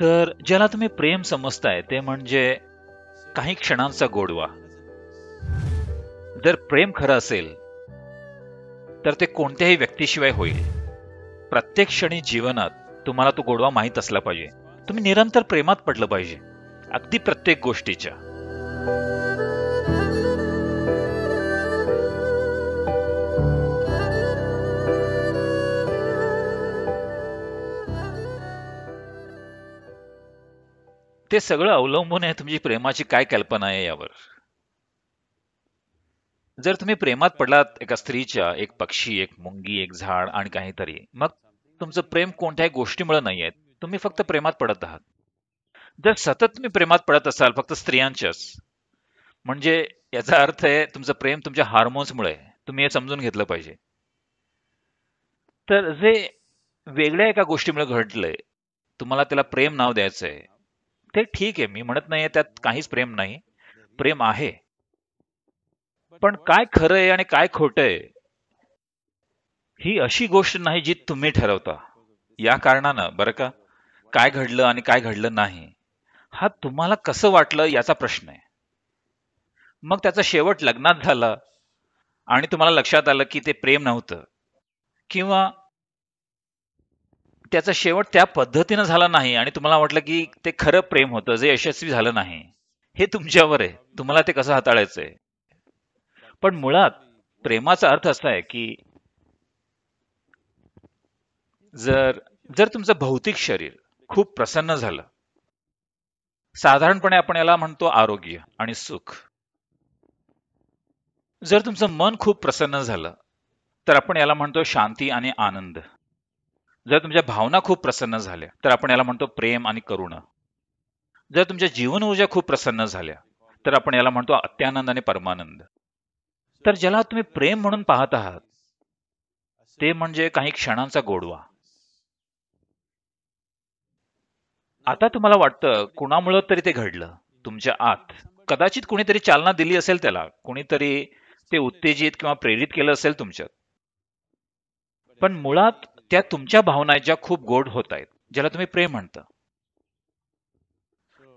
तर ज्याला तुम्ही प्रेम समजताय ते म्हणजे काही क्षणांचा गोडवा जर प्रेम खरं असेल तर ते कोणत्याही व्यक्तीशिवाय होईल प्रत्येक क्षणी जीवनात तुम्हाला तो गोडवा माहीत असला पाहिजे तुम्ही निरंतर प्रेमात पडलं पाहिजे अगदी प्रत्येक गोष्टीच्या ते सगळं अवलंबून आहे तुमची प्रेमाची काय कल्पना आहे यावर जर तुम्ही प्रेमात पडलात एका स्त्रीच्या एक पक्षी एक मुंगी एक झाड आणि काहीतरी मग तुमचं प्रेम कोणत्याही गोष्टीमुळे नाहीये तुम्ही फक्त प्रेमात पडत आहात जर सतत तुम्ही प्रेमात पडत असाल फक्त स्त्रियांच्याच म्हणजे याचा अर्थ आहे तुमचं प्रेम तुमच्या हार्मोन्समुळे तुम्ही हे समजून घेतलं पाहिजे तर जे वेगळ्या एका गोष्टीमुळे घडलंय तुम्हाला त्याला प्रेम नाव द्यायचं आहे ते ठीक आहे मी म्हणत नाहीये त्यात काहीच प्रेम नाही प्रेम आहे पण काय खरं आहे आणि काय खोट आहे ही अशी गोष्ट नाही जी तुम्ही ठरवता या कारणानं बरं का काय घडलं आणि काय घडलं नाही हा तुम्हाला कसं वाटलं याचा प्रश्न आहे मग त्याचा शेवट लग्नात झाला आणि तुम्हाला लक्षात आलं की ते प्रेम नव्हतं किंवा त्याचा शेवट त्या पद्धतीनं झाला नाही आणि तुम्हाला वाटलं की ते खरं प्रेम होतं जे यशस्वी झालं नाही हे तुमच्यावर आहे तुम्हाला ते कसं हाताळायचं आहे पण मुळात प्रेमाचा अर्थ असा आहे की जर जर तुमचं भौतिक शरीर खूप प्रसन्न झालं साधारणपणे आपण याला म्हणतो आरोग्य आणि सुख जर तुमचं मन खूप प्रसन्न झालं तर आपण याला म्हणतो शांती आणि आनंद जर तुमच्या भावना खूप प्रसन्न झाल्या तर आपण याला म्हणतो प्रेम आणि करुणा जर तुमच्या जीवन ऊर्जा खूप प्रसन्न झाल्या तर आपण याला म्हणतो अत्यानंद आणि परमानंद तर ज्याला तुम्ही प्रेम म्हणून पाहत आहात ते म्हणजे काही क्षणांचा गोडवा आता तुम्हाला वाटतं कुणामुळं तरी ते घडलं तुमच्या आत कदाचित कुणीतरी चालना दिली असेल त्याला कुणीतरी ते उत्तेजित किंवा प्रेरित केलं असेल तुमच्यात पण मुळात त्या तुमच्या भावना ज्या खूप गोड होत आहेत ज्याला तुम्ही प्रेम म्हणता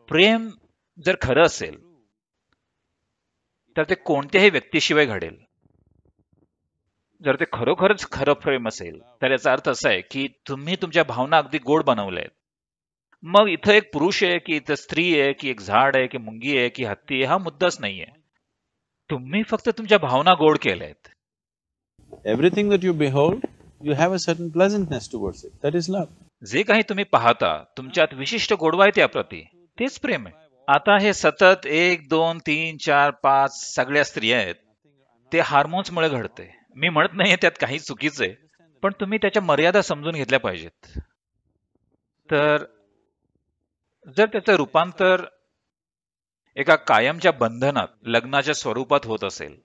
प्रेम जर खरं असेल तर ते कोणत्याही व्यक्तीशिवाय घडेल जर ते खरोखरच खरं प्रेम असेल तर याचा अर्थ असा आहे की तुम्ही तुमच्या भावना अगदी गोड बनवल्या आहेत मग इथं एक पुरुष आहे की इथं स्त्री आहे की एक झाड आहे की मुंगी आहे की हत्ती आहे हा मुद्दाच नाहीये तुम्ही फक्त तुमच्या भावना गोड केल्या आहेत everything that you behold you have a certain pleasantness towards it that is love जे काही तुम्ही पाहता तुमच्यात विशिष्ट गोडवा आहे त्याप्रती तेच प्रेम आहे आता हे सतत एक दोन तीन चार पाच सगळ्या स्त्रिया आहेत ते मुळे घडते मी म्हणत नाही त्यात काही चुकीचं आहे पण तुम्ही त्याच्या मर्यादा समजून घेतल्या पाहिजेत तर जर त्याचं रूपांतर एका कायमच्या बंधनात लग्नाच्या स्वरूपात होत असेल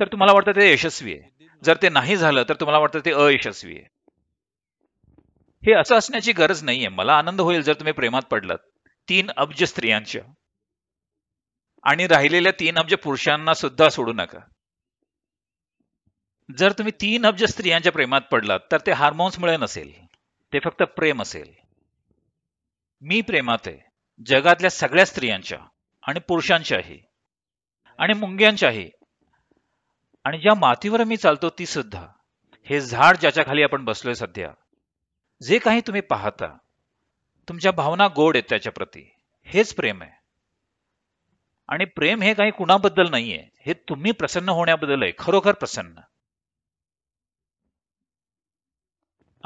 तर तुम्हाला वाटतं ते यशस्वी आहे जर ते नाही झालं तर तुम्हाला वाटतं ते अयशस्वी आहे हे असं असण्याची गरज नाहीये मला आनंद होईल जर तुम्ही प्रेमात पडलात तीन अब्ज स्त्रियांच्या आणि राहिलेल्या तीन अब्ज पुरुषांना सुद्धा सोडू नका जर तुम्ही तीन अब्ज स्त्रियांच्या प्रेमात पडलात तर ते हार्मोन्समुळे नसेल ते फक्त प्रेम असेल मी प्रेमात आहे जगातल्या सगळ्या स्त्रियांच्या आणि पुरुषांच्याही आणि मुंग्यांच्याही आणि ज्या मातीवर मी चालतो ती सुद्धा हे झाड ज्याच्या खाली आपण बसलोय सध्या जे काही तुम्ही पाहता तुमच्या भावना गोड आहेत त्याच्या हेच प्रेम आहे आणि प्रेम हे काही कुणाबद्दल नाहीये हे तुम्ही प्रसन्न होण्याबद्दल आहे खरोखर प्रसन्न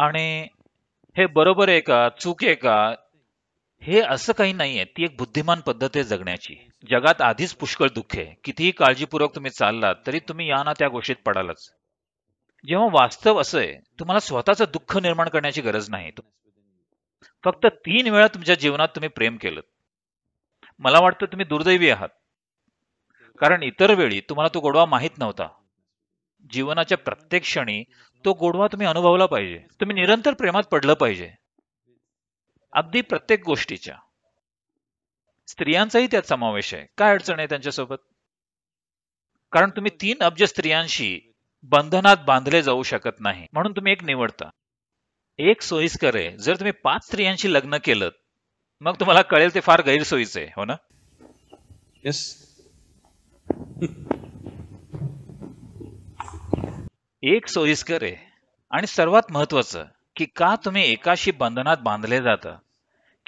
आणि हे बरोबर आहे का चूक आहे का हे असं काही नाहीये ती एक बुद्धिमान पद्धत आहे जगण्याची जगात आधीच पुष्कळ दुःख आहे कितीही काळजीपूर्वक तुम्ही चाललात तरी तुम्ही या ना त्या गोष्टीत पडालच जेव्हा वास्तव असं आहे तुम्हाला स्वतःचं दुःख निर्माण करण्याची गरज नाही फक्त तीन वेळा तुमच्या जीवनात तुम्ही प्रेम केलं मला वाटतं तुम्ही दुर्दैवी आहात कारण इतर वेळी तुम्हाला तो गोडवा माहीत नव्हता जीवनाच्या प्रत्येक क्षणी तो गोडवा तुम्ही अनुभवला पाहिजे तुम्ही निरंतर प्रेमात पडलं पाहिजे अगदी प्रत्येक गोष्टीच्या स्त्रियांचाही त्यात समावेश आहे काय अडचण आहे त्यांच्यासोबत कारण तुम्ही तीन अब्ज स्त्रियांशी बंधनात बांधले जाऊ शकत नाही म्हणून तुम्ही एक निवडता एक सोयीस्कर आहे जर तुम्ही पाच स्त्रियांशी लग्न केलं मग तुम्हाला कळेल ते फार गैरसोयीचं आहे हो ना yes. एक सोयीस्कर आहे आणि सर्वात महत्वाचं की का तुम्ही एकाशी बंधनात बांधले जाता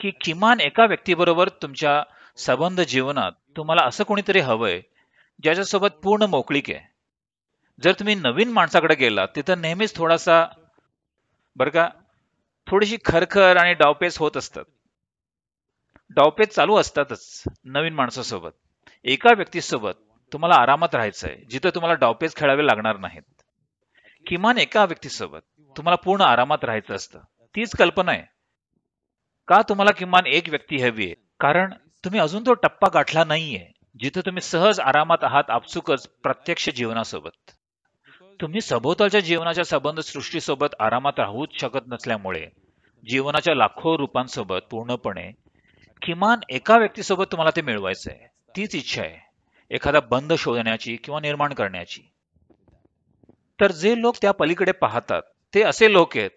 की किमान एका व्यक्तीबरोबर तुमच्या संबंध जीवनात तुम्हाला असं कोणीतरी हवंय ज्याच्यासोबत पूर्ण मोकळीक आहे जर तुम्ही नवीन माणसाकडे गेला तिथं नेहमीच थोडासा बरं का थोडीशी खरखर आणि डावपेच होत असतात डावपेच चालू असतातच नवीन माणसासोबत एका व्यक्तीसोबत तुम्हाला आरामात राहायचं आहे जिथं तुम्हाला डावपेच खेळावे लागणार नाहीत किमान एका व्यक्तीसोबत तुम्हाला पूर्ण आरामात राहायचं असतं तीच कल्पना आहे का तुम्हाला किमान एक व्यक्ती हवी आहे कारण तुम्ही अजून तो टप्पा गाठला नाहीये जिथे तुम्ही सहज आरामात आहात आपसुकच प्रत्यक्ष जीवनासोबत तुम्ही सभोवतालच्या जीवनाच्या संबंध सृष्टीसोबत आरामात राहूच शकत नसल्यामुळे जीवनाच्या लाखो रूपांसोबत पूर्णपणे किमान एका व्यक्तीसोबत तुम्हाला ते मिळवायचं आहे तीच इच्छा आहे एखादा बंध शोधण्याची किंवा निर्माण करण्याची तर जे लोक त्या पलीकडे पाहतात ते असे लोक आहेत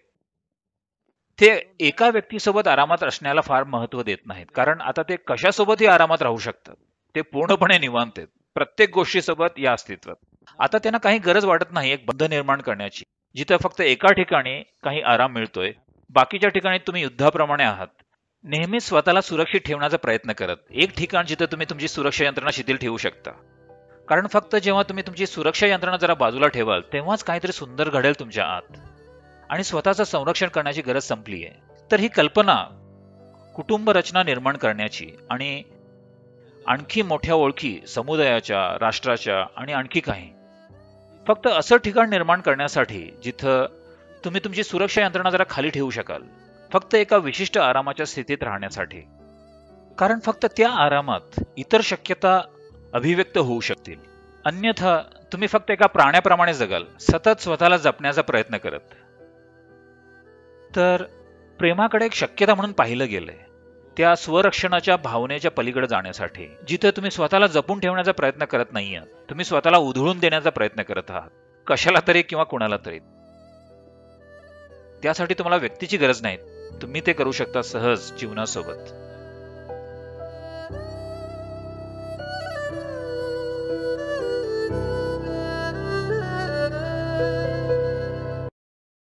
ते एका व्यक्तीसोबत आरामात असण्याला फार महत्व देत नाहीत कारण आता ते कशासोबतही आरामात राहू शकतात ते पूर्णपणे निवांत आहेत प्रत्येक गोष्टीसोबत या अस्तित्वात आता त्यांना काही गरज वाटत नाही एक बंध निर्माण करण्याची जिथं फक्त एका ठिकाणी काही आराम मिळतोय बाकीच्या ठिकाणी तुम्ही युद्धाप्रमाणे आहात नेहमी स्वतःला सुरक्षित ठेवण्याचा प्रयत्न करत एक ठिकाण जिथं तुम्ही तुमची सुरक्षा यंत्रणा शिथिल ठेवू शकता कारण फक्त जेव्हा तुम्ही तुमची सुरक्षा यंत्रणा जरा बाजूला ठेवाल तेव्हाच काहीतरी सुंदर घडेल तुमच्या आत आणि स्वतःचं संरक्षण करण्याची गरज संपली आहे तर ही कल्पना कुटुंब रचना निर्माण करण्याची आणि आणखी मोठ्या ओळखी समुदायाच्या राष्ट्राच्या आणि आणखी काही फक्त असं ठिकाण निर्माण करण्यासाठी जिथं तुम्ही तुमची सुरक्षा यंत्रणा जरा खाली ठेवू शकाल फक्त एका विशिष्ट आरामाच्या स्थितीत राहण्यासाठी कारण फक्त त्या आरामात इतर शक्यता अभिव्यक्त होऊ शकतील अन्यथा तुम्ही फक्त एका प्राण्याप्रमाणे जगाल सतत स्वतःला जपण्याचा प्रयत्न करत तर प्रेमाकडे एक शक्यता म्हणून पाहिलं गेलंय त्या स्वरक्षणाच्या भावनेच्या पलीकडे जाण्यासाठी जिथे तुम्ही स्वतःला जपून ठेवण्याचा प्रयत्न करत नाही आहात तुम्ही स्वतःला उधळून देण्याचा प्रयत्न करत आहात कशाला तरी किंवा कुणाला तरी त्यासाठी तुम्हाला व्यक्तीची गरज नाही तुम्ही ते करू शकता सहज जीवनासोबत